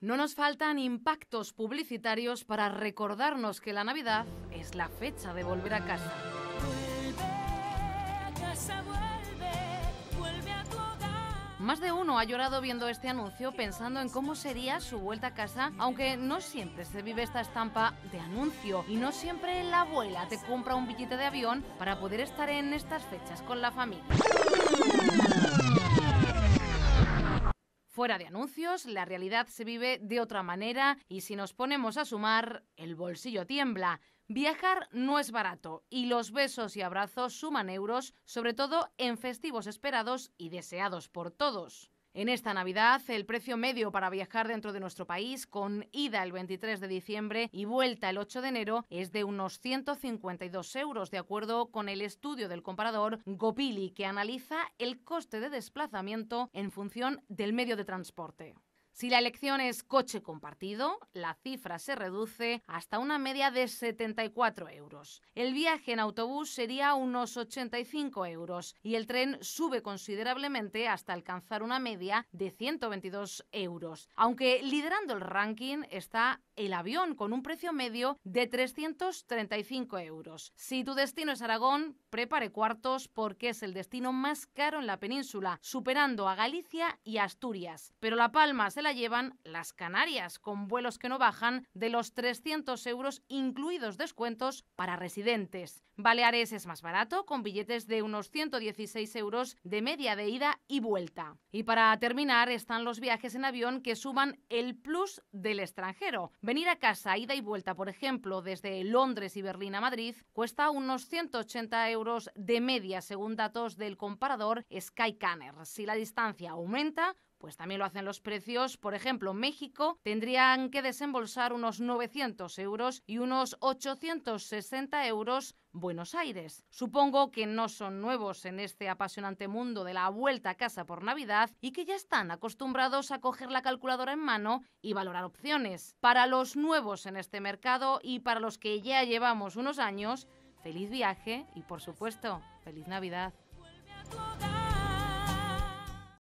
No nos faltan impactos publicitarios para recordarnos que la Navidad es la fecha de volver a casa. Más de uno ha llorado viendo este anuncio pensando en cómo sería su vuelta a casa, aunque no siempre se vive esta estampa de anuncio y no siempre la abuela te compra un billete de avión para poder estar en estas fechas con la familia. Fuera de anuncios, la realidad se vive de otra manera y si nos ponemos a sumar, el bolsillo tiembla. Viajar no es barato y los besos y abrazos suman euros, sobre todo en festivos esperados y deseados por todos. En esta Navidad, el precio medio para viajar dentro de nuestro país, con ida el 23 de diciembre y vuelta el 8 de enero, es de unos 152 euros, de acuerdo con el estudio del comparador Gopili, que analiza el coste de desplazamiento en función del medio de transporte. Si la elección es coche compartido, la cifra se reduce hasta una media de 74 euros. El viaje en autobús sería unos 85 euros y el tren sube considerablemente hasta alcanzar una media de 122 euros. Aunque liderando el ranking está el avión con un precio medio de 335 euros. Si tu destino es Aragón, prepare cuartos porque es el destino más caro en la península, superando a Galicia y Asturias. Pero La Palma se la llevan las Canarias, con vuelos que no bajan de los 300 euros incluidos descuentos para residentes. Baleares es más barato, con billetes de unos 116 euros de media de ida y vuelta. Y para terminar están los viajes en avión que suban el plus del extranjero. Venir a casa, ida y vuelta, por ejemplo, desde Londres y Berlín a Madrid, cuesta unos 180 euros de media, según datos del comparador Skycanner. Si la distancia aumenta, pues también lo hacen los precios. Por ejemplo, México tendrían que desembolsar unos 900 euros y unos 860 euros Buenos Aires. Supongo que no son nuevos en este apasionante mundo de la vuelta a casa por Navidad y que ya están acostumbrados a coger la calculadora en mano y valorar opciones. Para los nuevos en este mercado y para los que ya llevamos unos años, feliz viaje y por supuesto, feliz Navidad.